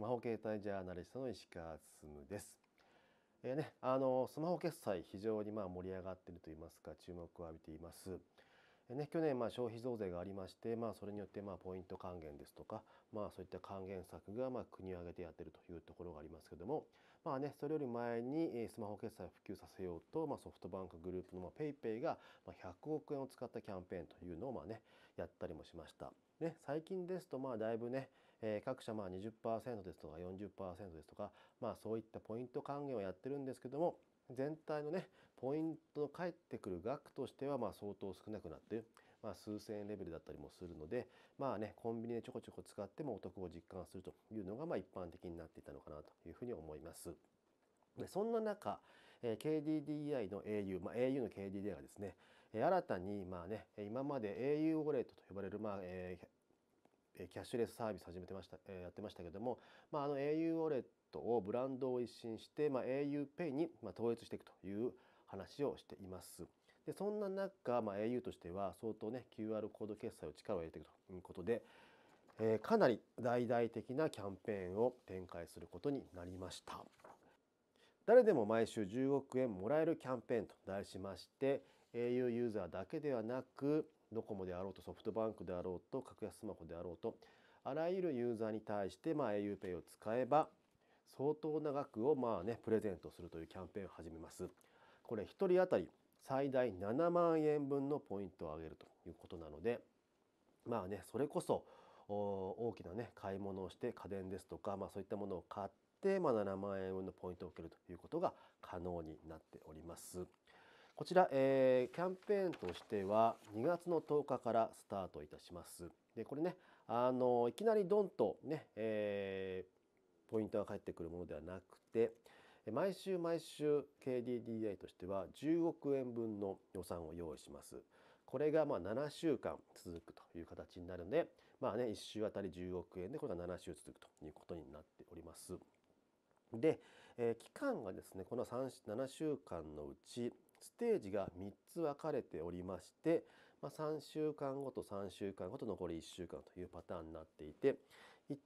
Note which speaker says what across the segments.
Speaker 1: スマホ携帯ジャーナリストの石川進です。えー、ね、あのスマホ決済非常にまあ盛り上がっていると言いますか注目を浴びています。えー、ね、去年まあ消費増税がありまして、まあ、それによってまあポイント還元ですとか、まあ、そういった還元策がまあ国を挙げてやってるというところがありますけれども、まあね、それより前にスマホ決済を普及させようと、まあ、ソフトバンクグループのまあペイペイが100億円を使ったキャンペーンというのをまあ、ね、やったりもしました。ね、最近ですとまあだいぶねえー、各社まあ20%ですとか40%ですとか、まあ、そういったポイント還元をやってるんですけども全体のねポイントの返ってくる額としてはまあ相当少なくなってる、まあ、数千円レベルだったりもするのでまあねコンビニでちょこちょこ使ってもお得を実感するというのがまあ一般的になっていたのかなというふうに思います。でそんな中、え KDDI の au、まあ、au の KDDI がですね、え新たにまあね今まで au ウォレットと呼ばれる、まあえーキャッシュレスサービス始めてました、えー、やってましたけども、まあ、あの au ウォレットをブランドを一新して、まあ、auPay に統一していくという話をしています。でそんな中、まあ、au としては相当ね QR コード決済を力を入れていくということで、えー、かなり大々的なキャンペーンを展開することになりました。誰でも毎週10億円もらえるキャンペーンと題しまして au ユーザーだけではなくドコモであろうとソフトバンクであろうと格安スマホであろうとあらゆるユーザーに対して、まあ、auPay を使えば相当な額をまあねプレゼントするというキャンペーンを始めます。これ1人当たり最大7万円分のポイントを上げるということなのでまあねそれこそ大きなね買い物をして家電ですとか、まあ、そういったものを買って、まあ、7万円分のポイントを受けるということが可能になっております。こちら、えー、キャンペーンとしては2月の10日からスタートいたします。でこれねあのいきなりドンとね、えー、ポイントが返ってくるものではなくて毎週毎週 KDDI としては10億円分の予算を用意します。これがまあ7週間続くという形になるので、まあね、1週あたり10億円でこれが7週続くということになっております。で、えー、期間がですねこの7週間のうちステージが3つ分かれておりまして、まあ、3週間ごと3週間ごと残り1週間というパターンになっていてス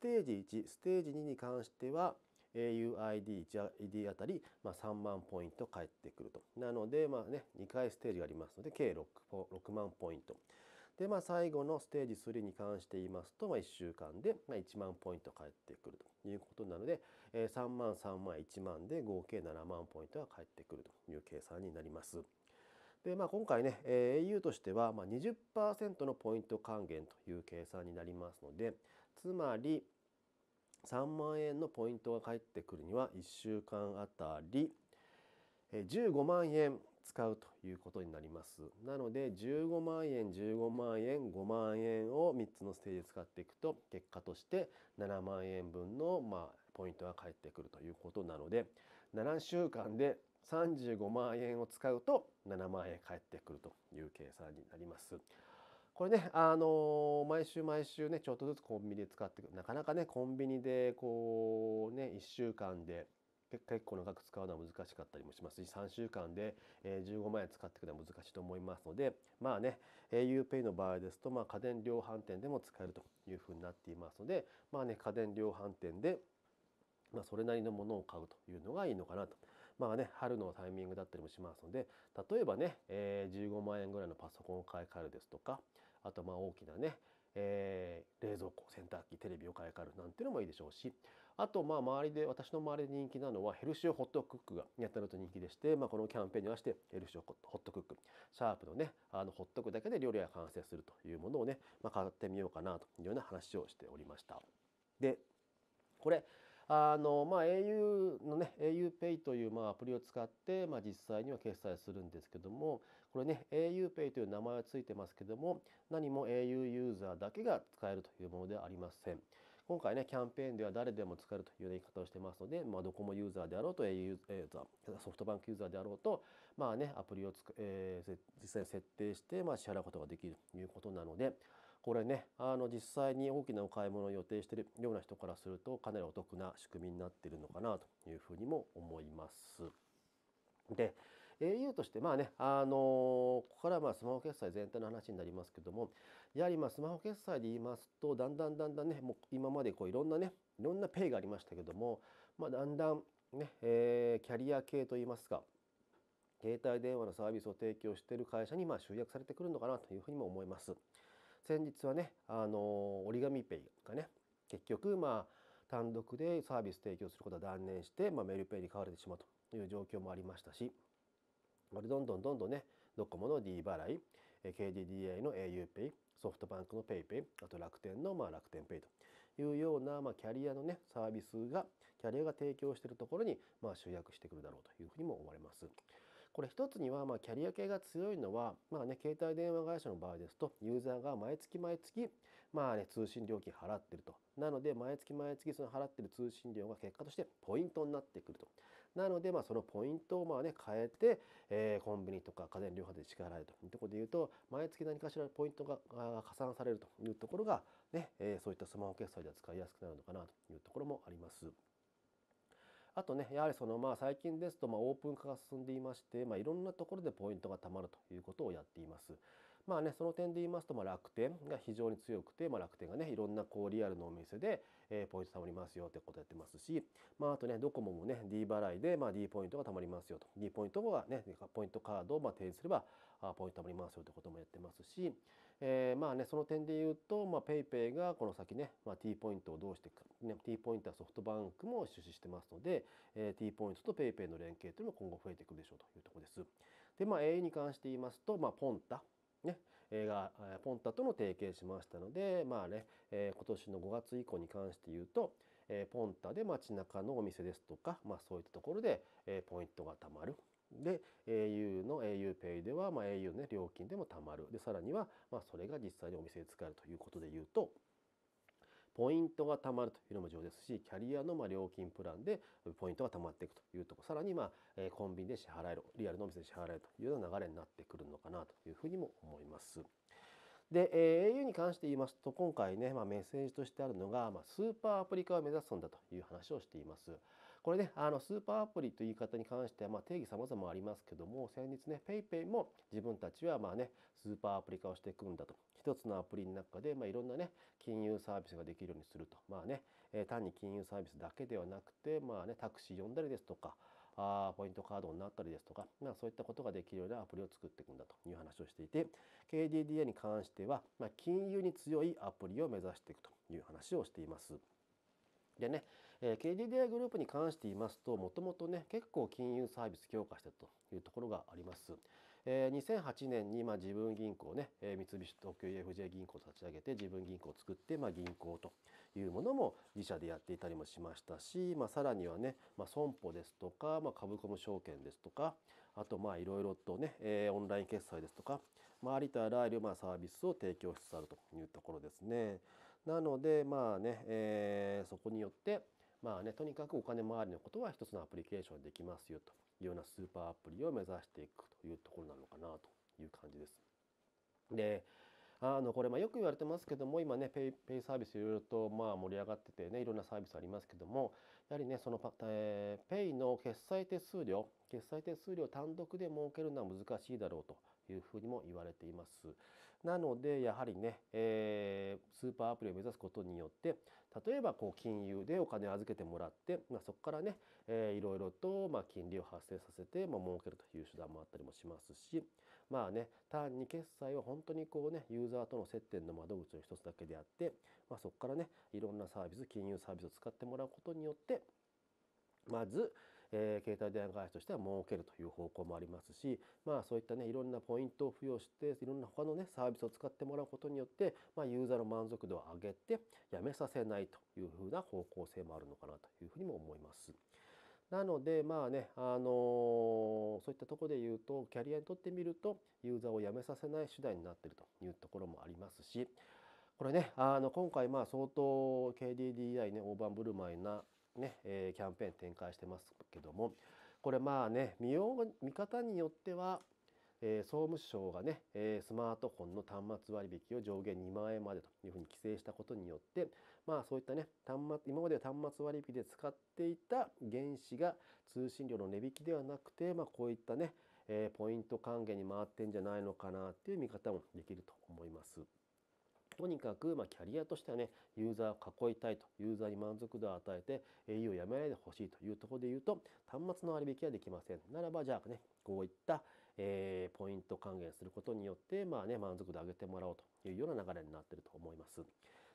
Speaker 1: テージ1ステージ2に関しては AUID1ID あたり、まあ、3万ポイント返ってくるとなのでまあね2回ステージがありますので計 6, 6万ポイントで、まあ、最後のステージ3に関して言いますと、まあ、1週間で1万ポイント返ってくるということなので、え3万3万1万で合計7万ポイントが返ってくるという計算になります。でまあ、今回ね、え au としては、まあ20、20%のポイント還元という計算になりますのでつまり3万円のポイントが返ってくるには1週間あたり15万円使うということになりますなので15万円15万円5万円を3つのステージで使っていくと結果として7万円分のまあポイントが返ってくるということなので7週間で35万円を使うと7万円返ってくるという計算になります。これね、あの毎週毎週ねちょっとずつコンビニで使っていくなかなかねコンビニでこうね1週間で結構長く使うのは難しかったりもしますし3週間で15万円使っていくのは難しいと思いますのでまあね auPay の場合ですと、まあ、家電量販店でも使えるというふうになっていますのでまあね家電量販店でまあ、それなりのものを買うというのがいいのかなと。まあね、春のタイミングだったりもしますので例えばね、えー、15万円ぐらいのパソコンを買い替えるですとかあとまあ大きなね、えー、冷蔵庫洗濯機テレビを買い替えるなんていうのもいいでしょうしあとまあ周りで私の周りで人気なのはヘルシオホットクックがやったらと人気でして、まあ、このキャンペーンに合わせてヘルシオホットクックシャープのねあのホットクだけで料理が完成するというものをね、まあ、買ってみようかなというような話をしておりました。でこれあのまあ、au のね auPay というまあアプリを使って、まあ、実際には決済するんですけどもこれね auPay という名前はついてますけども何も au ユーザーだけが使えるというものではありません。今回ねキャンペーンでは誰でも使えるという言い方をしてますので、まあ、ドコモユーザーであろうと a ユーザーソフトバンクユーザーであろうとまあねアプリをつえー、実際に設定して、まあ、支払うことができるということなのでこれねあの実際に大きなお買い物を予定しているような人からするとかなりお得な仕組みになっているのかなというふうにも思います。で au としてまあねあのここからまあスマホ決済全体の話になりますけどもやはりまあスマホ決済で言いますとだんだんだんだんねもう今までこういろんなねいろんなペイがありましたけども、まあ、だんだんね、えー、キャリア系といいますか携帯電話のサービスを提供している会社にまあ集約されてくるのかなというふうにも思います。先日はね、あの折り紙ペイがね結局まあ単独でサービス提供することは断念して、まあ、メールペイに変われてしまうという状況もありましたしこれどんどんどんどんねドコモの D 払い KDDI の auPay ソフトバンクの PayPay あと楽天のまあ楽天 Pay というようなまあキャリアのねサービスがキャリアが提供しているところにまあ集約してくるだろうというふうにも思われます。これ一つにはまあキャリア系が強いのはまあね携帯電話会社の場合ですとユーザーが毎月毎月まあね通信料金払ってるとなので毎月毎月その払ってる通信料が結果としてポイントになってくるとなのでまあそのポイントをまあね変えて、えー、コンビニとか家電量販店で支払えるというところで言うと毎月何かしらポイントが加算されるというところがね、えー、そういったスマホ決済では使いやすくなるのかなというところもあります。あとねやはりそのまあ最近ですとまオープン化が進んでいまして、まあ、いろんなところでポイントがたまるということをやっています。まあね、その点で言いますと、まあ、楽天が非常に強くて、まあ、楽天がねいろんなこうリアルのお店で、えー、ポイント貯まりますよってことやってますし、まあ、あとねドコモもね D 払いで、まあ、D ポイントが貯まりますよと D ポイントはねポイントカードをまあ提示すればあポイント貯まりますよってこともやってますし、えー、まあねその点で言うと、まあ、PayPay がこの先ね、まあ、T ポイントをどうしていか、ね、T ポイントはソフトバンクも出資してますので、えー、T ポイントと PayPay の連携というのも今後増えてくるでしょうというところです。でまあ au に関して言いますと、まあ、ポンタね、映画ポンタとの提携しましたのでまあね、えー、今年の5月以降に関して言うと、えー、ポンタで街中のお店ですとか、まあ、そういったところで、えー、ポイントが貯まる。で au の auPay では、まあ、au の、ね、料金でも貯まるでさらには、まあ、それが実際にお店で使えるということで言うとポイントが貯まるというのも重要ですしキャリアのま料金プランでポイントが貯まっていくというとこさらにまあコンビニで支払えるリアルのお店で支払えるというような流れになってくるのかなというふうにも思います。で、えー、au に関して言いますと今回ね、まあ、メッセージとしてあるのが、まあ、スーパーアプリ化を目指すんだという話をしています。これねあのスーパーアプリという言い方に関しては、まあ、定義様々ありますけども先日ね PayPay も自分たちはまあねスーパーアプリ化をしていくんだと一つのアプリの中で、まあ、いろんなね金融サービスができるようにするとまあね、え単に金融サービスだけではなくてまあねタクシー呼んだりですとかあポイントカードになったりですとか、まあ、そういったことができるようなアプリを作っていくんだという話をしていて KDDI に関しては、まあ、金融に強いアプリを目指していくという話をしています。でね、えー、KDDI グループに関して言いますともともとね結構金融サービス強化したというところがあります。えー、2008年にまあ自分銀行ね、えー、三菱東京 UFJ 銀行と立ち上げて自分銀行を作ってまあ銀行というものも自社でやっていたりもしましたし、まあ、さらにはね、まあ、損保ですとか、まあ、株コム証券ですとかあとまあいろいろとね、えー、オンライン決済ですとか、まあ、ありとあらゆるまあサービスを提供しつつあるというところですね。なのでまあね、えー、そこによってまあねとにかくお金回りのことは一つのアプリケーションでできますよというようなスーパーアプリを目指していくというところなのかなという感じです。であのこれまよく言われてますけども今ねペイペイサービスいろいろとまあ盛り上がっててねいろんなサービスありますけどもやはりねそのパ、えー、ペイの決済手数料決済手数料単独で設けるのは難しいだろうというふうにも言われています。なのでやはりね、えー、スーパーアプリを目指すことによって例えばこう金融でお金を預けてもらって、まあ、そこからね、えー、いろいろとま金利を発生させてまあ儲けるという手段もあったりもしますしまあね単に決済は本当にこうねユーザーとの接点の窓口の一つだけであって、まあ、そこからねいろんなサービス金融サービスを使ってもらうことによってまず、えー、携帯電話会社としては設けるという方向もありますし、まあ、そういったねいろんなポイントを付与していろんな他のねサービスを使ってもらうことによって、まあ、ユーザーの満足度を上げてやめさせないというふうな方向性もあるのかなというふうにも思います。なのでまあね、あのー、そういったとこで言うとキャリアにとってみるとユーザーを辞めさせない手段になっているというところもありますしこれねあの今回まあ相当 KDDI ね大盤振る舞いなね、えー、キャンペーン展開してますけどもこれまあね見よう見方によっては、えー、総務省がね、えー、スマートフォンの端末割引を上限2万円までというふうに規制したことによってまあそういったね端末今までは端末割引で使っていた原資が通信料の値引きではなくて、まあ、こういったねえー、ポイント還元に回ってんじゃないのかなっていう見方もできると思います。とにかく、まキャリアとしてはねユーザーを囲いたいとユーザーに満足度を与えて au をやめないでほしいというところで言うと端末の割引はできませんならばじゃあねこういった、えー、ポイント還元することによってまあね満足度を上げてもらおうというような流れになってると思います。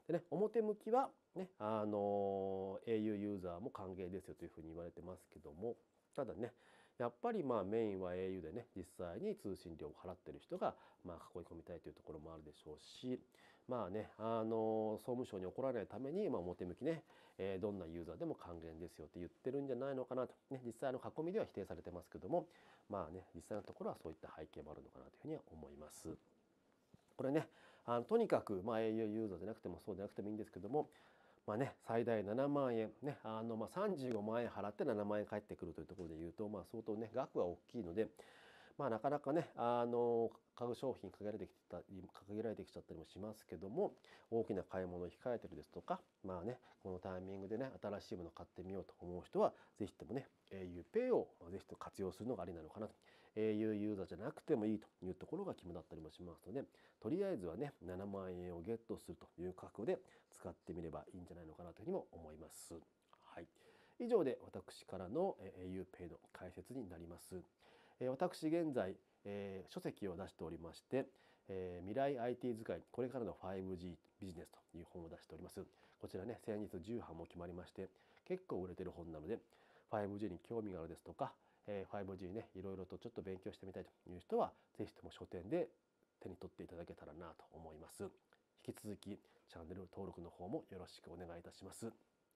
Speaker 1: でね表向きはねあの au ユーザーも歓迎ですよというふうに言われてますけどもただねやっぱりまあメインは au でね実際に通信料を払ってる人がま囲い込みたいというところもあるでしょうしまあねあの総務省に怒られないためにま表向きね、えどんなユーザーでも還元ですよって言ってるんじゃないのかなと、ね、実際の囲みでは否定されてますけどもまあね実際のところはそういった背景もあるのかなというふうには思います。これねあのとにかく、まあ、au ユーザーじゃなくてもそうでなくてもいいんですけどもまあね、最大7万円、ねあのまあ、35万円払って7万円返ってくるというところで言うと、まあ、相当ね額は大きいので、まあ、なかなかねあの家具商品掲げられてきたり掲げられてきちゃったりもしますけども大きな買い物を控えてるですとかまあねこのタイミングでね新しいもの買ってみようと思う人は是非ともね auPay を是非と活用するのがありなのかなと au ユーザーじゃなくてもいいというところが肝だったりもしますのでとりあえずはね7万円をゲットするという覚悟で使ってみればいいんじゃないのかなというふうにも思います。はい以上で私からの auPay の解説になります。私現在、えー、書籍を出しておりまして、えー、未来 IT 使いこれからの 5G ビジネスという本を出しておりますこちらね先日10版も決まりまして結構売れてる本なので 5G に興味があるですとか、えー、5G ねいろいろとちょっと勉強してみたいという人は是非とも書店で手に取っていただけたらなと思います引き続きチャンネル登録の方もよろしくお願いいたします